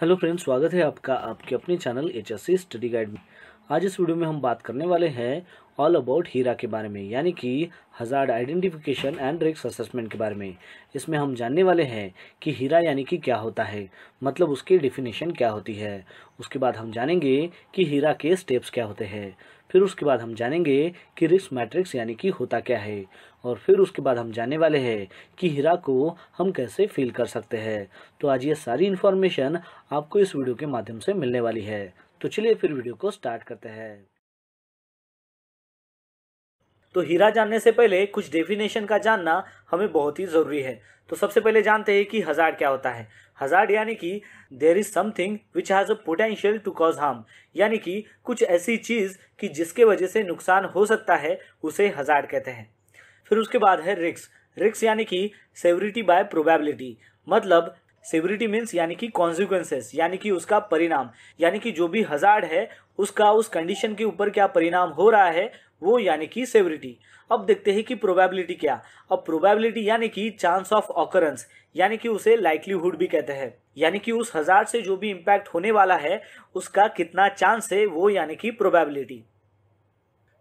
hello friends स्वागत है आपका आपके अपने चैनल एच स्टडी गाइड में आज इस वीडियो में हम बात करने वाले हैं ऑल अबाउट हीरा के बारे में यानी कि हज़ार्ड आइडेंटिफिकेशन एंड रिक्स असेसमेंट के बारे में इसमें हम जानने वाले हैं कि हीरा यानी कि क्या होता है मतलब उसकी डिफिनेशन क्या होती है उसके बाद हम जानेंगे कि हीरा के स्टेप्स क्या होते हैं फिर उसके बाद हम जानेंगे कि रिस्क मैट्रिक्स यानी कि होता क्या है और फिर उसके बाद हम जानने वाले हैं कि हीरा को हम कैसे फील कर सकते हैं तो आज ये सारी इन्फॉर्मेशन आपको इस वीडियो के माध्यम से मिलने वाली है तो चलिए फिर वीडियो को स्टार्ट करते हैं तो हीरा जानने से पहले कुछ डेफिनेशन का जानना हमें बहुत ही ज़रूरी है तो सबसे पहले जानते हैं कि हज़ार क्या होता है हज़ार यानी कि there is something which has a potential to cause harm यानी कि कुछ ऐसी चीज़ कि जिसके वजह से नुकसान हो सकता है उसे हज़ार कहते हैं फिर उसके बाद है रिक्स रिक्स यानी कि सेवरिटी बाय प्रोबेबिलिटी मतलब सेवरिटी मीन्स यानी कि कॉन्सिक्वेंसेस यानी कि उसका परिणाम यानी कि जो भी हजार है उसका उस कंडीशन के ऊपर क्या परिणाम हो रहा है वो यानी कि सेवरिटी अब देखते हैं कि प्रोबेबिलिटी क्या अब प्रोबेबिलिटी यानी कि चांस ऑफ ऑकरेंस यानी कि उसे लाइकलीहुड भी कहते हैं यानी कि उस हजार से जो भी इम्पैक्ट होने वाला है उसका कितना चांस है वो यानी कि प्रोबेबिलिटी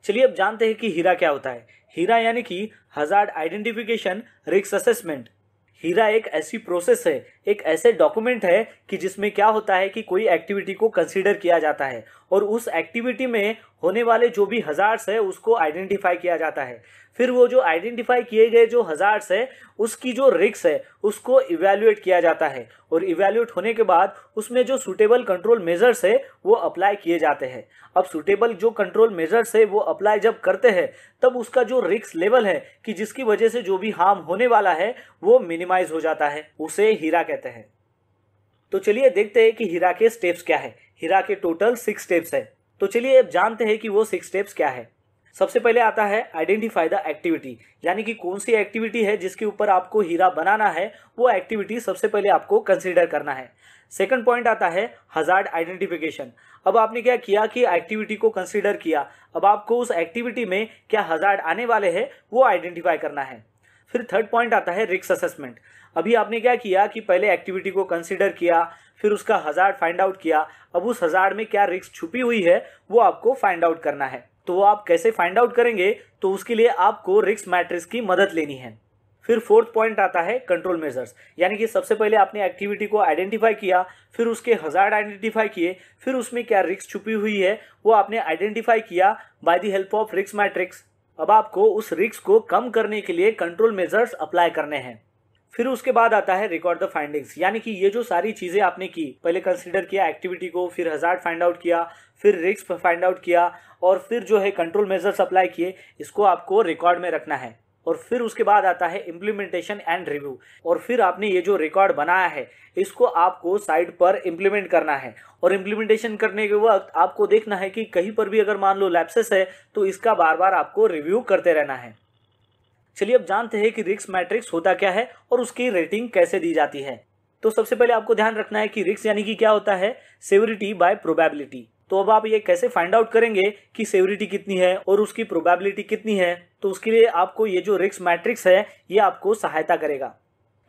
चलिए अब जानते हैं कि हीरा क्या होता है हीरा यानी कि हजार आइडेंटिफिकेशन रिक्स असेसमेंट हीरा एक ऐसी प्रोसेस है एक ऐसे डॉक्यूमेंट है कि जिसमें क्या होता है कि कोई एक्टिविटी को कंसिडर किया जाता है और उस एक्टिविटी में होने वाले जो भी हज़ार्स है उसको आइडेंटिफाई किया जाता है फिर वो जो आइडेंटिफाई किए गए जो हज़ार्स है उसकी जो रिक्स है उसको इवेल्युएट किया जाता है और इवेल्युएट होने के बाद उसमें जो सुटेबल कंट्रोल मेजर्स है वो अप्लाई किए जाते हैं अब सुटेबल जो कंट्रोल मेजर्स है वो अप्लाई जब करते हैं तब उसका जो रिक्स लेवल है कि जिसकी वजह से जो भी हार्म होने वाला है वो मिनिमाइज हो जाता है उसे हीरा कहते कहते हैं तो चलिए देखते हैं कि हीरा के स्टेप्स क्या है हीरा के टोटल सिक्स स्टेप्स है तो चलिए अब जानते हैं कि वो सिक्स स्टेप्स क्या है सबसे पहले आता है आइडेंटिफाई द एक्टिविटी यानी कि कौन सी एक्टिविटी है जिसके ऊपर आपको हीरा बनाना है वो एक्टिविटी सबसे पहले आपको कंसिडर करना है सेकेंड पॉइंट आता है हजार्ड आइडेंटिफिकेशन अब आपने क्या किया कि एक्टिविटी को कंसिडर किया अब आपको उस एक्टिविटी में क्या हजार्ड आने वाले हैं वो आइडेंटिफाई करना है फिर थर्ड पॉइंट आता है रिक्स असेसमेंट अभी आपने क्या किया कि पहले एक्टिविटी को कंसिडर किया फिर उसका हज़ार फाइंड आउट किया अब उस हज़ार में क्या रिस्क छुपी हुई है वो आपको फाइंड आउट करना है तो वो आप कैसे फाइंड आउट करेंगे तो उसके लिए आपको रिक्स मैट्रिक्स की मदद लेनी है फिर फोर्थ पॉइंट आता है कंट्रोल मेजर्स यानी कि सबसे पहले आपने एक्टिविटी को आइडेंटिफाई किया फिर उसके हज़ार आइडेंटिफाई किए फिर उसमें क्या रिक्स छुपी हुई है वो आपने आइडेंटिफाई किया बाय द हेल्प ऑफ रिक्स मैट्रिक्स अब आपको उस रिक्स को कम करने के लिए कंट्रोल मेजर्स अप्लाई करने हैं फिर उसके बाद आता है रिकॉर्ड द फाइंडिंग्स यानी कि ये जो सारी चीजें आपने की पहले कंसिडर किया एक्टिविटी को फिर हजार फाइंड आउट किया फिर रिक्स फाइंड आउट किया और फिर जो है कंट्रोल मेजर्स अप्लाई किए इसको आपको रिकॉर्ड में रखना है और फिर उसके बाद आता है इम्प्लीमेंटेशन एंड रिव्यू और फिर आपने ये जो रिकॉर्ड बनाया है इसको आपको साइट पर इम्प्लीमेंट करना है और इम्प्लीमेंटेशन करने के वक्त आपको देखना है कि कहीं पर भी अगर मान लो लैप्सेस है तो इसका बार बार आपको रिव्यू करते रहना है चलिए अब जानते हैं कि रिक्स मैट्रिक्स होता क्या है और उसकी रेटिंग कैसे दी जाती है तो सबसे पहले आपको ध्यान रखना है कि रिक्स यानी कि क्या होता है सेवरिटी बाय प्रोबेबिलिटी तो अब आप ये कैसे फाइंड आउट करेंगे कि सेवरिटी कितनी है और उसकी प्रोबेबिलिटी कितनी है तो उसके लिए आपको ये जो रिक्स मैट्रिक्स है ये आपको सहायता करेगा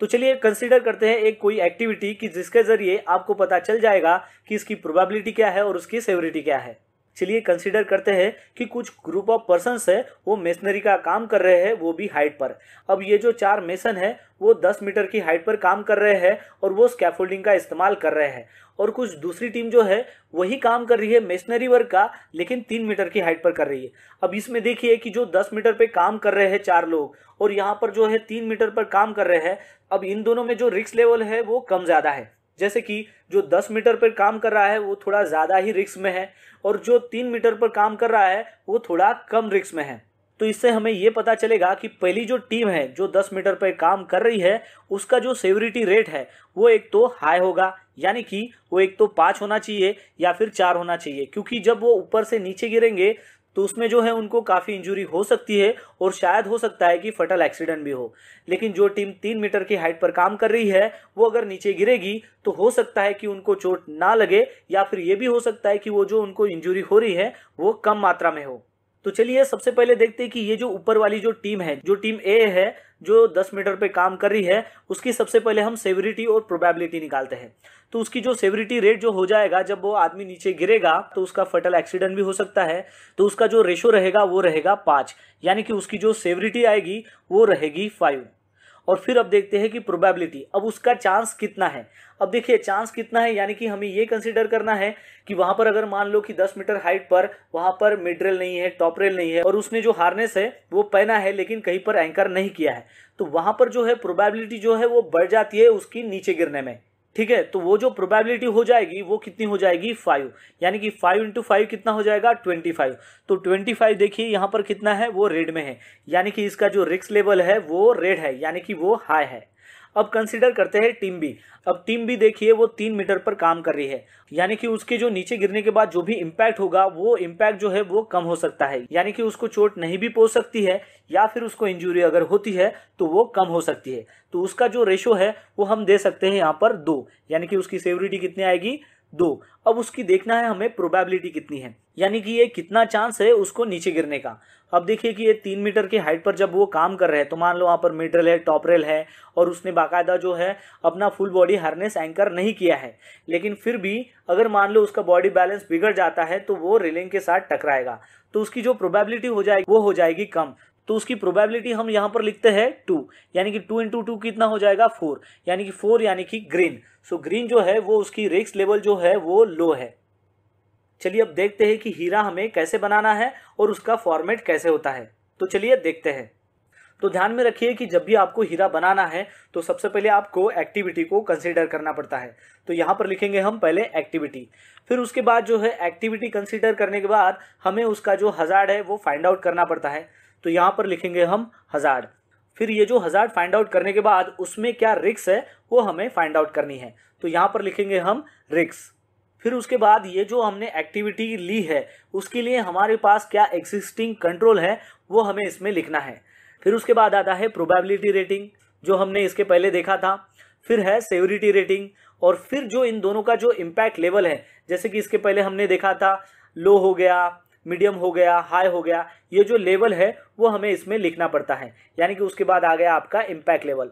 तो चलिए कंसिडर करते हैं एक कोई एक्टिविटी कि जिसके जरिए आपको पता चल जाएगा कि इसकी प्रोबेबिलिटी क्या है और उसकी सेवरिटी क्या है चलिए कंसिडर करते हैं कि कुछ ग्रुप ऑफ पर्सनस है वो मेसनरी का काम कर रहे हैं वो भी हाइट पर अब ये जो चार मेसन है वो 10 मीटर की हाइट पर काम कर रहे हैं और वो स्कैफोल्डिंग का इस्तेमाल कर रहे हैं और कुछ दूसरी टीम जो है वही काम कर रही है मेसनरी वर्क का लेकिन तीन मीटर की हाइट पर कर रही है अब इसमें देखिए कि जो दस मीटर पे काम कर रहे हैं चार लोग और यहाँ पर जो है तीन मीटर पर काम कर रहे हैं अब इन दोनों में जो रिक्स लेवल है वो कम ज़्यादा है जैसे कि जो दस मीटर पर काम कर रहा है वो थोड़ा ज़्यादा ही रिक्स में है और जो तीन मीटर पर काम कर रहा है वो थोड़ा कम रिक्स में है तो इससे हमें ये पता चलेगा कि पहली जो टीम है जो दस मीटर पर काम कर रही है उसका जो सेवरिटी रेट है वो एक तो हाई होगा यानी कि वो एक तो पाँच होना चाहिए या फिर चार होना चाहिए क्योंकि जब वो ऊपर से नीचे गिरेंगे तो उसमें जो है उनको काफ़ी इंजरी हो सकती है और शायद हो सकता है कि फटल एक्सीडेंट भी हो लेकिन जो टीम तीन मीटर की हाइट पर काम कर रही है वो अगर नीचे गिरेगी तो हो सकता है कि उनको चोट ना लगे या फिर ये भी हो सकता है कि वो जो उनको इंजुरी हो रही है वो कम मात्रा में हो तो चलिए सबसे पहले देखते हैं कि ये जो ऊपर वाली जो टीम है जो टीम ए है जो 10 मीटर पे काम कर रही है उसकी सबसे पहले हम सेवरिटी और प्रोबेबिलिटी निकालते हैं तो उसकी जो सेवरिटी रेट जो हो जाएगा जब वो आदमी नीचे गिरेगा तो उसका फटल एक्सीडेंट भी हो सकता है तो उसका जो रेशो रहेगा वो रहेगा पाँच यानी कि उसकी जो सेवरिटी आएगी वो रहेगी फाइव और फिर अब देखते हैं कि प्रोबेबिलिटी अब उसका चांस कितना है अब देखिए चांस कितना है यानी कि हमें ये कंसिडर करना है कि वहाँ पर अगर मान लो कि 10 मीटर हाइट पर वहाँ पर मिड रेल नहीं है टॉप रेल नहीं है और उसने जो हार्नेस है वो पहना है लेकिन कहीं पर एंकर नहीं किया है तो वहाँ पर जो है प्रोबेबिलिटी जो है वो बढ़ जाती है उसकी नीचे गिरने में ठीक है तो वो जो प्रोबेबिलिटी हो जाएगी वो कितनी हो जाएगी फाइव यानी कि फाइव इंटू फाइव कितना हो जाएगा ट्वेंटी फाइव तो ट्वेंटी फाइव देखिए यहाँ पर कितना है वो रेड में है यानी कि इसका जो रिक्स लेवल है वो रेड है यानी कि वो हाई है अब कंसिडर करते हैं टीम बी अब टीम बी देखिए वो तीन मीटर पर काम कर रही है यानी कि उसके जो नीचे गिरने के बाद जो भी इम्पैक्ट होगा वो इम्पैक्ट जो है वो कम हो सकता है यानी कि उसको चोट नहीं भी पहुंच सकती है या फिर उसको इंजुरी अगर होती है तो वो कम हो सकती है तो उसका जो रेशो है वो हम दे सकते हैं यहाँ पर दो यानी कि उसकी सेवरिटी कितनी आएगी दो अब उसकी देखना है हमें प्रोबेबिलिटी कितनी है यानी कि ये कितना चांस है उसको नीचे गिरने का अब देखिए कि ये तीन मीटर की हाइट पर जब वो काम कर रहे हैं तो मान लो वहाँ पर मिडरल है टॉप रेल है और उसने बाकायदा जो है अपना फुल बॉडी हार्नेस एंकर नहीं किया है लेकिन फिर भी अगर मान लो उसका बॉडी बैलेंस बिगड़ जाता है तो वो रेलिंग के साथ टकराएगा तो उसकी जो प्रोबेबिलिटी हो जाएगी वो हो जाएगी कम तो उसकी प्रोबेबिलिटी हम यहाँ पर लिखते हैं टू यानी कि टू इंटू टू कितना हो जाएगा फोर यानी कि फोर यानी कि ग्रीन सो ग्रीन जो है वो उसकी रिक्स लेवल जो है वो लो है चलिए अब देखते हैं कि हीरा हमें कैसे बनाना है और उसका फॉर्मेट कैसे होता है तो चलिए देखते हैं तो ध्यान में रखिए कि जब भी आपको हीरा बनाना है तो सबसे पहले आपको एक्टिविटी को कंसिडर करना पड़ता है तो यहाँ पर लिखेंगे हम पहले एक्टिविटी फिर उसके बाद जो है एक्टिविटी कंसिडर करने के बाद हमें उसका जो हज़ार है वो फाइंड आउट करना पड़ता है तो यहाँ पर लिखेंगे हम हज़ार फिर ये जो हज़ार फाइंड आउट करने के बाद उसमें क्या रिक्स है वो हमें फाइंड आउट करनी है तो यहाँ पर लिखेंगे हम रिक्स फिर उसके बाद ये जो हमने एक्टिविटी ली है उसके लिए हमारे पास क्या एग्जिस्टिंग कंट्रोल है वो हमें इसमें लिखना है फिर उसके बाद आता है प्रोबेबिलिटी रेटिंग जो हमने इसके पहले देखा था फिर है सेवरिटी रेटिंग और फिर जो इन दोनों का जो इम्पैक्ट लेवल है जैसे कि इसके पहले हमने देखा था लो हो गया मीडियम हो गया हाई हो गया ये जो लेवल है वो हमें इसमें लिखना पड़ता है यानी कि उसके बाद आ गया आपका इम्पैक्ट लेवल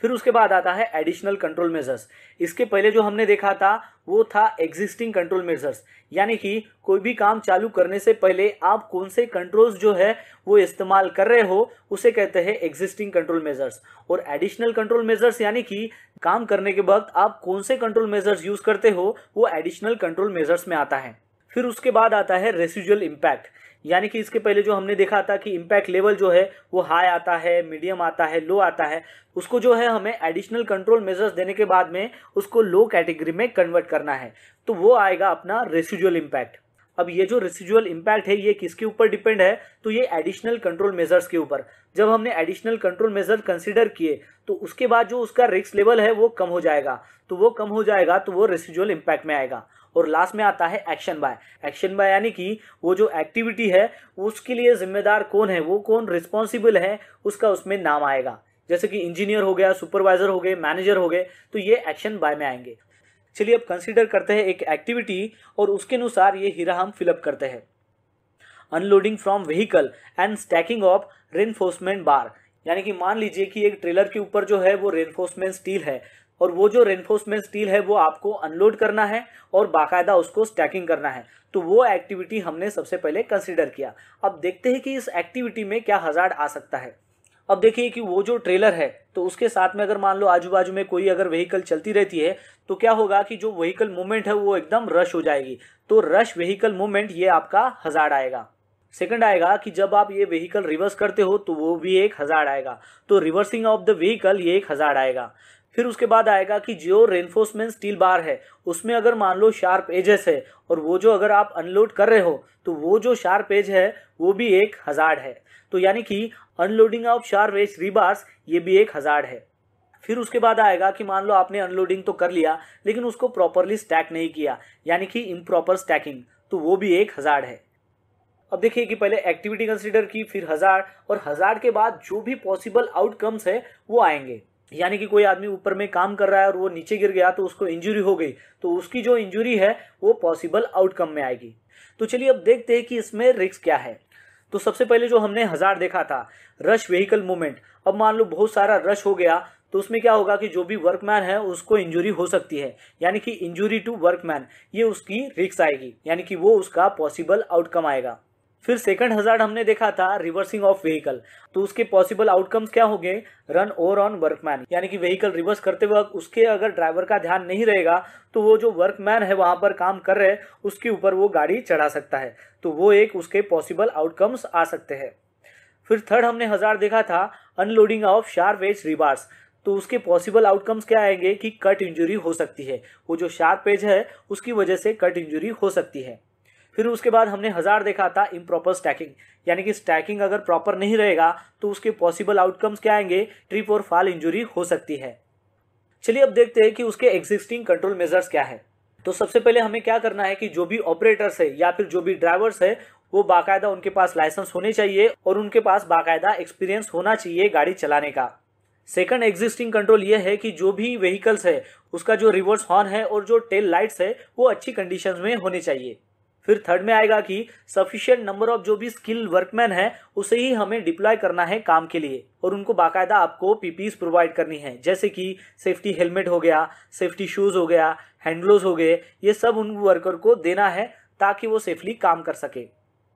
फिर उसके बाद आता है एडिशनल कंट्रोल मेजर्स इसके पहले जो हमने देखा था वो था एग्जिस्टिंग कंट्रोल मेजर्स यानी कि कोई भी काम चालू करने से पहले आप कौन से कंट्रोल्स जो है वो इस्तेमाल कर रहे हो उसे कहते हैं एग्जिस्टिंग कंट्रोल मेजर्स और एडिशनल कंट्रोल मेजर्स यानी कि काम करने के वक्त आप कौन से कंट्रोल मेजर्स यूज करते हो वो एडिशनल कंट्रोल मेजर्स में आता है फिर उसके बाद आता है रेसिजुअल इम्पैक्ट यानी कि इसके पहले जो हमने देखा था कि इम्पैक्ट लेवल जो है वो हाई आता है मीडियम आता है लो आता है उसको जो है हमें एडिशनल कंट्रोल मेजर्स देने के बाद में उसको लो कैटेगरी में कन्वर्ट करना है तो वो आएगा अपना रेसिजुअल इम्पैक्ट अब ये जो रेसिजुअल इम्पैक्ट है ये किसके ऊपर डिपेंड है तो ये एडिशनल कंट्रोल मेजर्स के ऊपर जब हमने एडिशनल कंट्रोल मेजर कंसिडर किए तो उसके बाद जो उसका रिस्क लेवल है वो कम हो जाएगा तो वो कम हो जाएगा तो वो रेसिजुअल इम्पैक्ट में आएगा और लास्ट में आता है एक्शन बाय एक्शन बाय यानी कि वो जो एक्टिविटी है उसके लिए जिम्मेदार कौन है वो कौन रिस्पॉन्सिबल है उसका उसमें नाम आएगा जैसे कि इंजीनियर हो गया सुपरवाइजर हो गए मैनेजर हो गए तो ये एक्शन बाय में आएंगे चलिए अब कंसिडर करते हैं एक एक्टिविटी और उसके अनुसार ये हीरा हम फिलअप करते हैं unloading from vehicle and stacking of reinforcement bar यानी कि मान लीजिए कि एक ट्रेलर के ऊपर जो है वो रेनफोर्समेंट स्टील है और वो जो रेनफोर्समेंट स्टील है वो आपको अनलोड करना है और बाकायदा उसको स्टैकिंग करना है तो वो एक्टिविटी हमने सबसे पहले कंसिडर किया अब देखते हैं कि इस एक्टिविटी में क्या हजार आ सकता है अब देखिए कि वो जो ट्रेलर है तो उसके साथ में अगर मान लो आजू बाजू में कोई अगर व्हीकल चलती रहती है तो क्या होगा कि जो व्हीकल मूवमेंट है वो एकदम रश हो जाएगी तो रश व्हीकल मूवमेंट ये आपका हजार आएगा सेकंड आएगा कि जब आप ये व्हीकल रिवर्स करते हो तो वो भी एक हजार आएगा तो रिवर्सिंग ऑफ द व्हीकल ये एक हजार आएगा फिर उसके बाद आएगा कि जो रेनफोर्समेंट स्टील बार है उसमें अगर मान लो शार्प एजेस है और वो जो अगर आप अनलोड कर रहे हो तो वो जो शार्प एज है वो भी एक हज़ार है तो यानी कि unloading of sharp edge rebars ये भी एक हज़ार है फिर उसके बाद आएगा कि मान लो आपने अनलोडिंग तो कर लिया लेकिन उसको प्रॉपरली स्टैक नहीं किया यानी कि इम्प्रॉपर स्टैकिंग तो वो भी एक हज़ार है अब देखिए कि पहले एक्टिविटी कंसिडर की फिर हजार और हजार के बाद जो भी पॉसिबल आउटकम्स है वो आएंगे यानी कि कोई आदमी ऊपर में काम कर रहा है और वो नीचे गिर गया तो उसको इंजरी हो गई तो उसकी जो इंजरी है वो पॉसिबल आउटकम में आएगी तो चलिए अब देखते हैं कि इसमें रिस्क क्या है तो सबसे पहले जो हमने हजार देखा था रश व्हीकल मूवमेंट अब मान लो बहुत सारा रश हो गया तो उसमें क्या होगा कि जो भी वर्कमैन है उसको इंजुरी हो सकती है यानी कि इंजुरी टू वर्कमैन ये उसकी रिक्स आएगी यानी कि वो उसका पॉसिबल आउटकम आएगा फिर सेकंड हजार हमने देखा था रिवर्सिंग ऑफ व्हीकल तो उसके पॉसिबल आउटकम्स क्या हो गए रन ओवर ऑन वर्कमैन यानी कि व्हीकल रिवर्स करते वक्त उसके अगर ड्राइवर का ध्यान नहीं रहेगा तो वो जो वर्कमैन है वहां पर काम कर रहे उसके ऊपर वो गाड़ी चढ़ा सकता है तो वो एक उसके पॉसिबल आउटकम्स आ सकते हैं फिर थर्ड हमने हजार देखा था unloading of sharp edge rebars तो उसके पॉसिबल आउटकम्स क्या आएंगे कि कट इंजरी हो सकती है वो जो शार्प एज है उसकी वजह से कट इंजरी हो सकती है फिर उसके बाद हमने हज़ार देखा था इम्प्रॉपर स्टैकिंग यानी कि स्टैकिंग अगर प्रॉपर नहीं रहेगा तो उसके पॉसिबल आउटकम्स क्या आएंगे ट्रिप और फाल इंजुरी हो सकती है चलिए अब देखते हैं कि उसके एग्जिस्टिंग कंट्रोल मेजर्स क्या है तो सबसे पहले हमें क्या करना है कि जो भी ऑपरेटर्स है या फिर जो भी ड्राइवर्स है वो बाकायदा उनके पास लाइसेंस होने चाहिए और उनके पास बाकायदा एक्सपीरियंस होना चाहिए गाड़ी चलाने का सेकंड एग्जिस्टिंग कंट्रोल ये है कि जो भी व्हीकल्स है उसका जो रिवर्स हॉर्न है और जो टेल लाइट्स है वो अच्छी कंडीशन में होने चाहिए फिर थर्ड में आएगा कि सफिशियंट नंबर ऑफ जो भी स्किल वर्कमैन है उसे ही हमें डिप्लॉय करना है काम के लिए और उनको बाकायदा आपको पीपीज प्रोवाइड करनी है जैसे कि सेफ्टी हेलमेट हो गया सेफ्टी शूज़ हो गया हैंडलोज हो गए ये सब उन वर्कर को देना है ताकि वो सेफली काम कर सके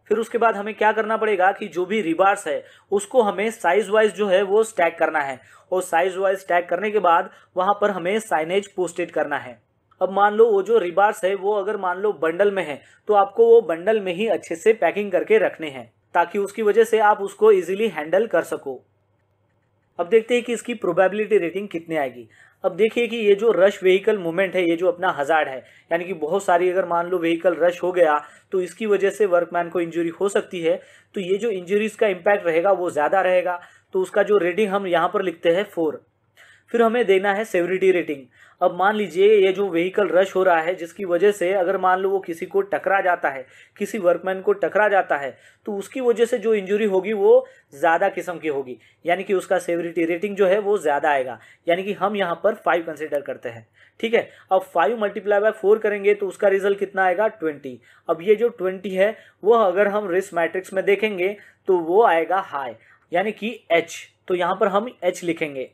फिर उसके बाद हमें क्या करना पड़ेगा कि जो भी रिबार्स है उसको हमें साइज वाइज जो है वो स्टैक करना है और साइज वाइज स्टैक करने के बाद वहाँ पर हमें साइनेज पोस्टेड करना है अब मान लो वो जो रिबार्स है वो अगर मान लो बंडल में है तो आपको वो बंडल में ही अच्छे से पैकिंग करके रखने हैं ताकि उसकी वजह से आप उसको इजीली हैंडल कर सको अब देखते हैं कि इसकी प्रोबेबिलिटी रेटिंग कितनी आएगी अब देखिए कि ये जो रश व्हीकल मूवमेंट है ये जो अपना हजार है यानी कि बहुत सारी अगर मान लो व्हीकल रश हो गया तो इसकी वजह से वर्कमैन को इंजरी हो सकती है तो ये जो इंजरीज का इम्पैक्ट रहेगा वो ज़्यादा रहेगा तो उसका जो रेटिंग हम यहाँ पर लिखते हैं फोर फिर हमें देना है सेवरिटी रेटिंग अब मान लीजिए ये जो व्हीकल रश हो रहा है जिसकी वजह से अगर मान लो वो किसी को टकरा जाता है किसी वर्कमैन को टकरा जाता है तो उसकी वजह से जो इंजुरी होगी वो ज़्यादा किस्म की होगी यानी कि उसका सेवरिटी रेटिंग जो है वो ज़्यादा आएगा यानी कि हम यहाँ पर फाइव कंसिडर करते हैं ठीक है अब फाइव मल्टीप्लाई बाय फोर करेंगे तो उसका रिजल्ट कितना आएगा ट्वेंटी अब ये जो ट्वेंटी है वो अगर हम रिस्क मैट्रिक्स में देखेंगे तो वो आएगा हाई यानी कि एच तो यहाँ पर हम एच लिखेंगे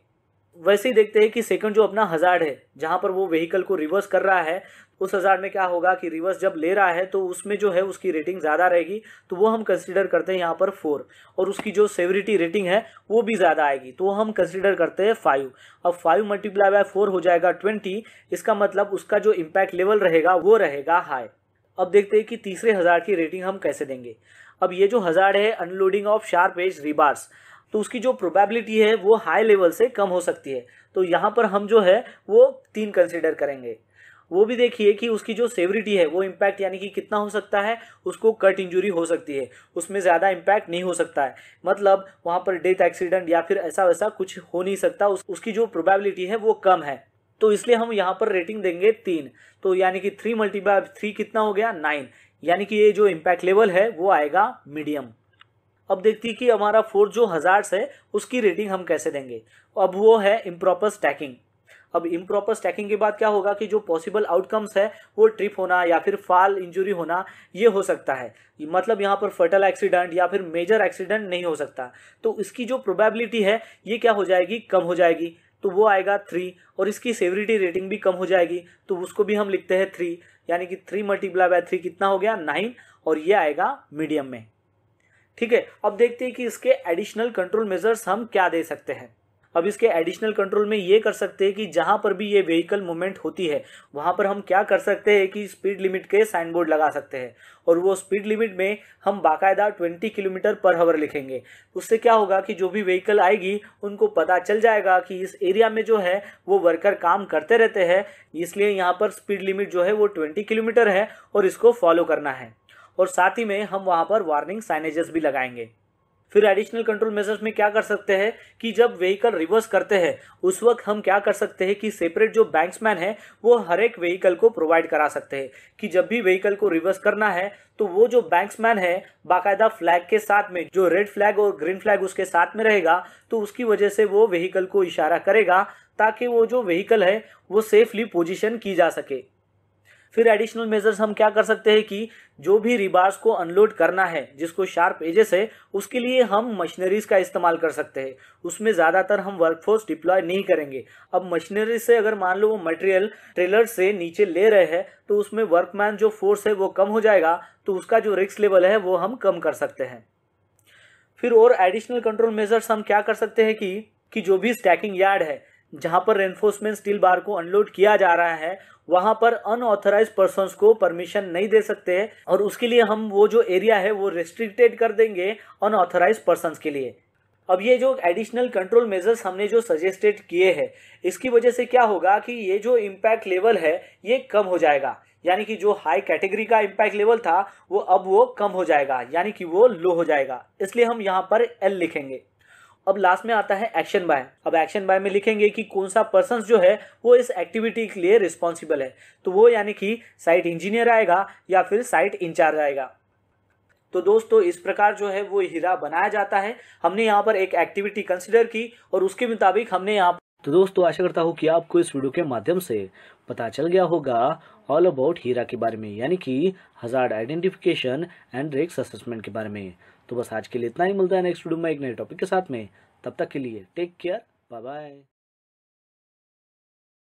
वैसे ही देखते हैं कि सेकंड जो अपना हजार्ड है जहाँ पर वो व्हीकल को रिवर्स कर रहा है उस हजार्ड में क्या होगा कि रिवर्स जब ले रहा है तो उसमें जो है उसकी रेटिंग ज़्यादा रहेगी तो वो हम कंसिडर करते हैं यहाँ पर फोर और उसकी जो सेवरिटी रेटिंग है वो भी ज़्यादा आएगी तो हम कंसिडर करते हैं फाइव अब फाइव मल्टीप्लाई बाय फोर हो जाएगा ट्वेंटी इसका मतलब उसका जो इम्पैक्ट लेवल रहेगा वो रहेगा हाई अब देखते हैं कि तीसरे हज़ार की रेटिंग हम कैसे देंगे अब ये जो हज़ार है unloading of sharp edge rebars तो उसकी जो प्रोबेबिलिटी है वो हाई लेवल से कम हो सकती है तो यहाँ पर हम जो है वो तीन कंसिडर करेंगे वो भी देखिए कि उसकी जो सेवरिटी है वो इम्पैक्ट यानी कि कितना हो सकता है उसको कट इंजुरी हो सकती है उसमें ज़्यादा इम्पैक्ट नहीं हो सकता है मतलब वहाँ पर डेथ एक्सीडेंट या फिर ऐसा वैसा कुछ हो नहीं सकता उस, उसकी जो प्रोबेबिलिटी है वो कम है तो इसलिए हम यहाँ पर रेटिंग देंगे तीन तो यानी कि थ्री मल्टीपाई थ्री कितना हो गया नाइन यानी कि ये जो इम्पैक्ट लेवल है वो आएगा मीडियम अब देखती है कि हमारा फोर जो हज़ार्स है उसकी रेटिंग हम कैसे देंगे अब वो है इम्प्रॉपर स्टैकिंग अब इम्प्रॉपर स्टैकिंग के बाद क्या होगा कि जो पॉसिबल आउटकम्स है वो ट्रिप होना या फिर फाल इंजुरी होना ये हो सकता है मतलब यहाँ पर फर्टल एक्सीडेंट या फिर मेजर एक्सीडेंट नहीं हो सकता तो इसकी जो प्रोबेबिलिटी है ये क्या हो जाएगी कम हो जाएगी तो वो आएगा थ्री और इसकी सेवरिटी रेटिंग भी कम हो जाएगी तो उसको भी हम लिखते हैं थ्री यानी कि थ्री मल्टीप्लाई बाय थ्री कितना हो गया नाइन और ये आएगा मीडियम में ठीक है अब देखते हैं कि इसके एडिशनल कंट्रोल मेजर्स हम क्या दे सकते हैं अब इसके एडिशनल कंट्रोल में ये कर सकते हैं कि जहाँ पर भी ये व्हीकल मूवमेंट होती है वहाँ पर हम क्या कर सकते हैं कि स्पीड लिमिट के साइन बोर्ड लगा सकते हैं और वो स्पीड लिमिट में हम बाकायदा 20 किलोमीटर पर हवर लिखेंगे उससे क्या होगा कि जो भी व्हीकल आएगी उनको पता चल जाएगा कि इस एरिया में जो है वो वर्कर काम करते रहते हैं इसलिए यहाँ पर स्पीड लिमिट जो है वो ट्वेंटी किलोमीटर है और इसको फॉलो करना है और साथ ही में हम वहाँ पर वार्निंग साइनेजेस भी लगाएंगे फिर एडिशनल कंट्रोल मेजर्स में क्या कर सकते हैं कि जब व्हीकल रिवर्स करते हैं उस वक्त हम क्या कर सकते हैं कि सेपरेट जो बैंक्समैन है वो हर एक व्हीकल को प्रोवाइड करा सकते हैं कि जब भी व्हीकल को रिवर्स करना है तो वो जो बैंक्समैन है बाकायदा फ्लैग के साथ में जो रेड फ्लैग और ग्रीन फ्लैग उसके साथ में रहेगा तो उसकी वजह से वो व्हीकल को इशारा करेगा ताकि वो जो व्हीकल है वो सेफली पोजिशन की जा सके फिर एडिशनल मेजर्स हम क्या कर सकते हैं कि जो भी रिबार्स को अनलोड करना है जिसको शार्प एजेस है उसके लिए हम मशीनरीज का इस्तेमाल कर सकते हैं उसमें ज़्यादातर हम वर्कफोर्स डिप्लॉय नहीं करेंगे अब मशीनरी से अगर मान लो वो मटेरियल ट्रेलर से नीचे ले रहे हैं तो उसमें वर्कमैन जो फोर्स है वो कम हो जाएगा तो उसका जो रिक्स लेवल है वो हम कम कर सकते हैं फिर और एडिशनल कंट्रोल मेजर्स हम क्या कर सकते हैं कि कि जो भी स्टैकिंग यार्ड है जहां पर रेनफोर्समेंट स्टील बार को अनलोड किया जा रहा है वहां पर अनऑथराइज पर्सन को परमिशन नहीं दे सकते हैं और उसके लिए हम वो जो एरिया है वो रेस्ट्रिक्टेड कर देंगे अनऑथराइज पर्सन के लिए अब ये जो एडिशनल कंट्रोल मेजर्स हमने जो सजेस्टेड किए हैं इसकी वजह से क्या होगा कि ये जो इम्पैक्ट लेवल है ये कम हो जाएगा यानी कि जो हाई कैटेगरी का इम्पैक्ट लेवल था वो अब वो कम हो जाएगा यानी कि वो लो हो जाएगा इसलिए हम यहाँ पर एल लिखेंगे अब लास्ट में आता है एक्शन बाय अब एक्शन बाय में लिखेंगे कि कौन सा पर्सन जो है वो इस एक्टिविटी के लिए रिस्पॉन्सिबल है तो वो यानी कि साइट इंजीनियर आएगा या फिर साइट इंचार्ज आएगा तो दोस्तों इस प्रकार जो है वो हीरा बनाया जाता है हमने यहाँ पर एक एक्टिविटी कंसिडर की और उसके मुताबिक हमने यहाँ तो दोस्तों आशा करता हूँ कि आपको इस वीडियो के माध्यम से पता चल गया होगा ऑल अबाउट हीरा के बारे में यानी कि हजार आइडेंटिफिकेशन एंड रिक्स असेसमेंट के बारे में तो बस आज के लिए इतना ही मिलता है नेक्स्ट वीडियो में एक नए टॉपिक के साथ में तब तक के लिए टेक केयर बाय बाय